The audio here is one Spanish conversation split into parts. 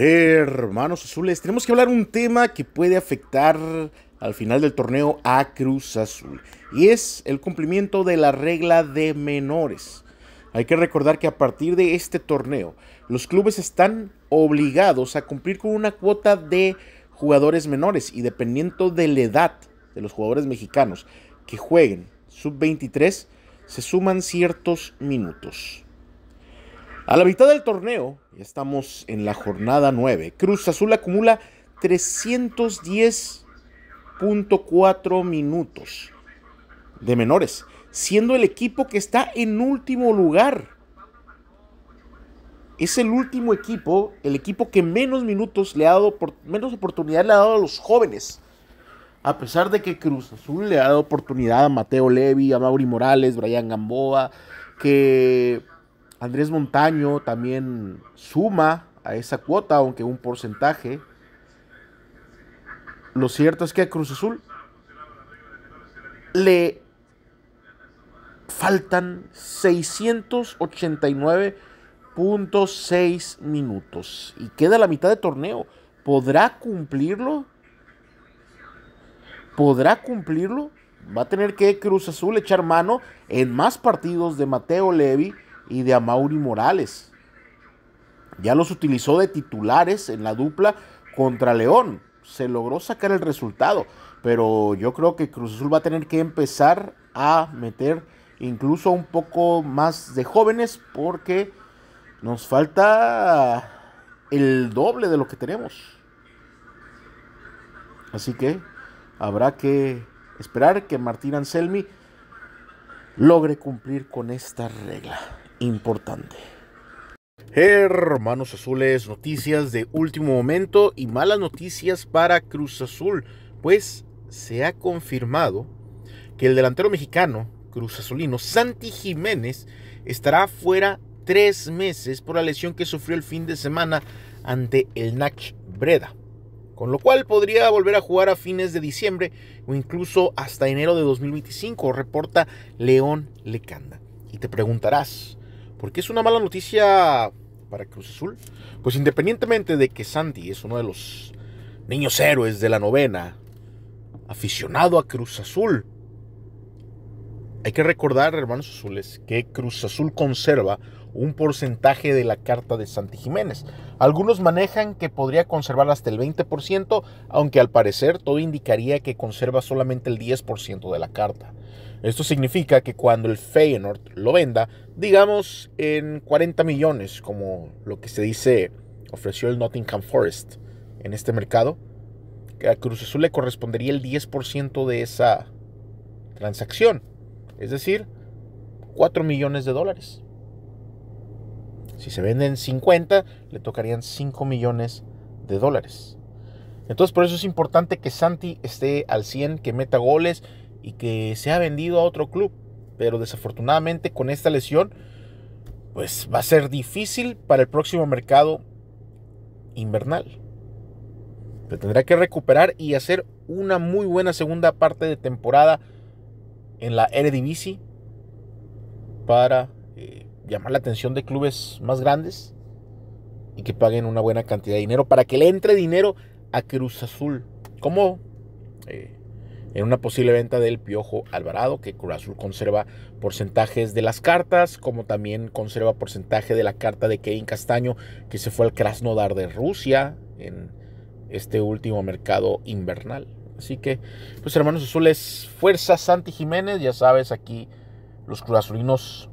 Hermanos azules, tenemos que hablar un tema que puede afectar al final del torneo a Cruz Azul y es el cumplimiento de la regla de menores. Hay que recordar que a partir de este torneo los clubes están obligados a cumplir con una cuota de jugadores menores y dependiendo de la edad de los jugadores mexicanos que jueguen sub 23 se suman ciertos minutos. A la mitad del torneo, ya estamos en la jornada 9, Cruz Azul acumula 310.4 minutos de menores, siendo el equipo que está en último lugar. Es el último equipo, el equipo que menos minutos le ha dado, menos oportunidad le ha dado a los jóvenes. A pesar de que Cruz Azul le ha dado oportunidad a Mateo Levi, a Mauri Morales, Brian Gamboa, que Andrés Montaño también suma a esa cuota, aunque un porcentaje. Lo cierto es que a Cruz Azul le faltan 689.6 minutos y queda la mitad de torneo. ¿Podrá cumplirlo? ¿Podrá cumplirlo? Va a tener que Cruz Azul echar mano en más partidos de Mateo Levi y de Amauri Morales. Ya los utilizó de titulares en la dupla contra León. Se logró sacar el resultado. Pero yo creo que Cruz Azul va a tener que empezar a meter incluso un poco más de jóvenes porque nos falta el doble de lo que tenemos. Así que habrá que esperar que Martín Anselmi logre cumplir con esta regla importante. Hermanos azules, noticias de último momento y malas noticias para Cruz Azul, pues se ha confirmado que el delantero mexicano Cruz Azulino Santi Jiménez estará fuera tres meses por la lesión que sufrió el fin de semana ante el Nach Breda, con lo cual podría volver a jugar a fines de diciembre o incluso hasta enero de 2025, reporta León Lecanda. Y te preguntarás, porque es una mala noticia para Cruz Azul. Pues independientemente de que Santi es uno de los niños héroes de la novena, aficionado a Cruz Azul, hay que recordar, hermanos azules, que Cruz Azul conserva un porcentaje de la carta de Santi Jiménez. Algunos manejan que podría conservar hasta el 20%, aunque al parecer todo indicaría que conserva solamente el 10% de la carta. Esto significa que cuando el Feyenoord lo venda, digamos en 40 millones, como lo que se dice ofreció el Nottingham Forest en este mercado, que a Cruz Azul le correspondería el 10% de esa transacción, es decir, 4 millones de dólares. Si se venden 50, le tocarían 5 millones de dólares. Entonces por eso es importante que Santi esté al 100, que meta goles y que ha vendido a otro club. Pero desafortunadamente con esta lesión, pues va a ser difícil para el próximo mercado invernal. Se tendrá que recuperar y hacer una muy buena segunda parte de temporada en la Eredivisie para eh, llamar la atención de clubes más grandes y que paguen una buena cantidad de dinero para que le entre dinero a Cruz Azul. Como eh, en una posible venta del Piojo Alvarado, que Cruz Azul conserva porcentajes de las cartas, como también conserva porcentaje de la carta de Kevin Castaño, que se fue al Krasnodar de Rusia en este último mercado invernal. Así que, pues hermanos azules, fuerza Santi Jiménez, ya sabes, aquí los Curazulinos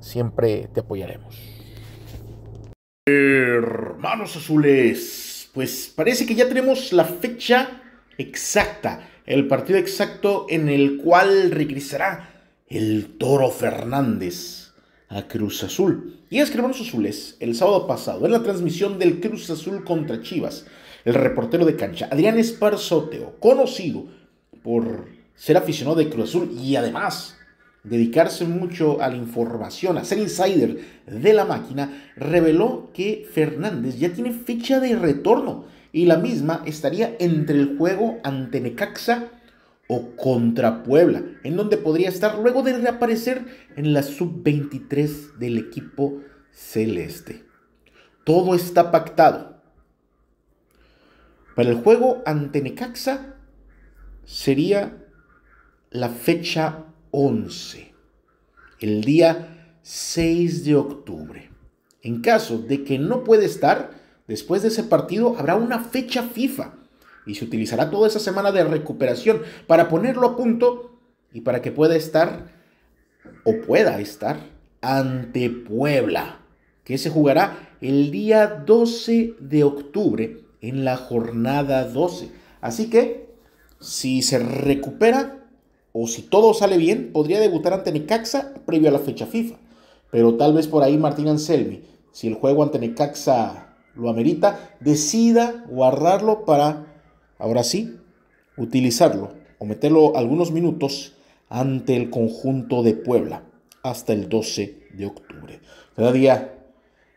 siempre te apoyaremos. Hermanos azules, pues parece que ya tenemos la fecha exacta el partido exacto en el cual regresará el Toro Fernández a Cruz Azul. Y es que azules, el sábado pasado, en la transmisión del Cruz Azul contra Chivas, el reportero de cancha, Adrián Esparzoteo, conocido por ser aficionado de Cruz Azul y además dedicarse mucho a la información, a ser insider de la máquina, reveló que Fernández ya tiene fecha de retorno y la misma estaría entre el juego ante Necaxa o contra Puebla, en donde podría estar luego de reaparecer en la sub-23 del equipo celeste. Todo está pactado. Para el juego ante Necaxa sería la fecha 11, el día 6 de octubre. En caso de que no puede estar, Después de ese partido habrá una fecha FIFA y se utilizará toda esa semana de recuperación para ponerlo a punto y para que pueda estar o pueda estar ante Puebla, que se jugará el día 12 de octubre en la jornada 12. Así que, si se recupera o si todo sale bien, podría debutar ante Necaxa previo a la fecha FIFA. Pero tal vez por ahí Martín Anselmi, si el juego ante Necaxa lo amerita, decida guardarlo para, ahora sí, utilizarlo o meterlo algunos minutos ante el conjunto de Puebla hasta el 12 de octubre. Cada día,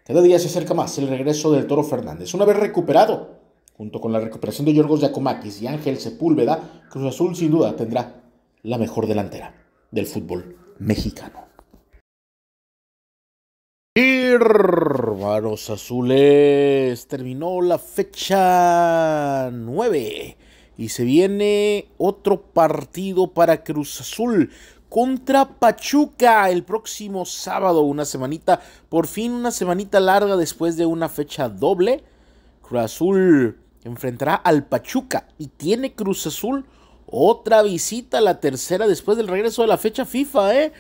cada día se acerca más el regreso del Toro Fernández. Una vez recuperado, junto con la recuperación de Yorgos Yacomakis y Ángel Sepúlveda, Cruz Azul sin duda tendrá la mejor delantera del fútbol mexicano. Hermanos Azules, terminó la fecha 9 y se viene otro partido para Cruz Azul contra Pachuca el próximo sábado, una semanita, por fin una semanita larga después de una fecha doble. Cruz Azul enfrentará al Pachuca y tiene Cruz Azul otra visita, la tercera después del regreso de la fecha FIFA, ¿eh?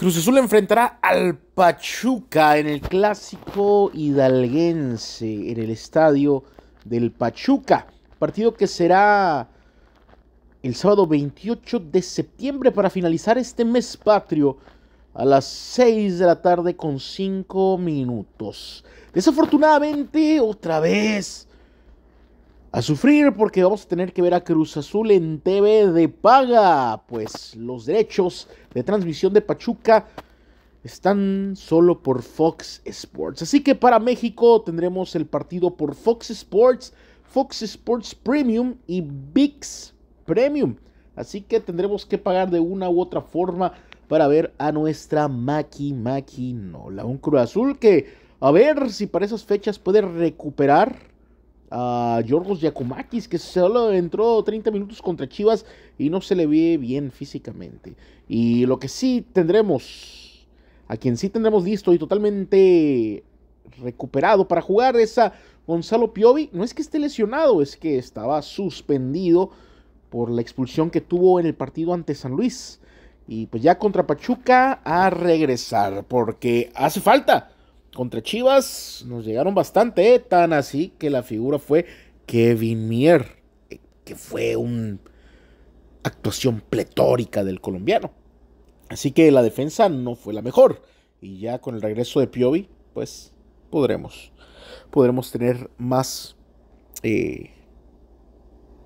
Cruz Azul enfrentará al Pachuca en el clásico hidalguense, en el estadio del Pachuca. Partido que será el sábado 28 de septiembre para finalizar este mes patrio a las 6 de la tarde con 5 minutos. Desafortunadamente, otra vez, a sufrir porque vamos a tener que ver a Cruz Azul en TV de paga, pues los derechos de transmisión de Pachuca están solo por Fox Sports. Así que para México tendremos el partido por Fox Sports, Fox Sports Premium y VIX Premium. Así que tendremos que pagar de una u otra forma para ver a nuestra Maki Maki Nola. Un Cruz Azul que a ver si para esas fechas puede recuperar a Yorgos Yakumakis, que solo entró 30 minutos contra Chivas y no se le ve bien físicamente. Y lo que sí tendremos, a quien sí tendremos listo y totalmente recuperado para jugar es a Gonzalo Piovi. No es que esté lesionado, es que estaba suspendido por la expulsión que tuvo en el partido ante San Luis. Y pues ya contra Pachuca a regresar, porque hace falta contra Chivas nos llegaron bastante, eh, tan así que la figura fue Kevin Mier, eh, que fue una actuación pletórica del colombiano. Así que la defensa no fue la mejor. Y ya con el regreso de Piovi, pues podremos, podremos tener más eh,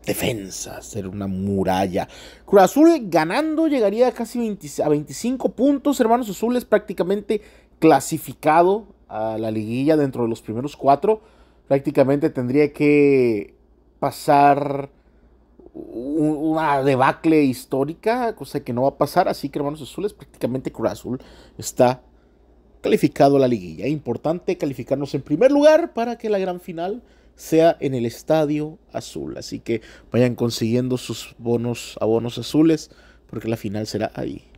defensa, Ser una muralla. Cruz Azul ganando llegaría a casi a 25 puntos, hermanos azules, prácticamente clasificado a la liguilla dentro de los primeros cuatro, prácticamente tendría que pasar una debacle histórica, cosa que no va a pasar, así que hermanos azules, prácticamente Cruz Azul está calificado a la liguilla. Importante calificarnos en primer lugar para que la gran final sea en el Estadio Azul. Así que vayan consiguiendo sus bonos, a bonos azules, porque la final será ahí.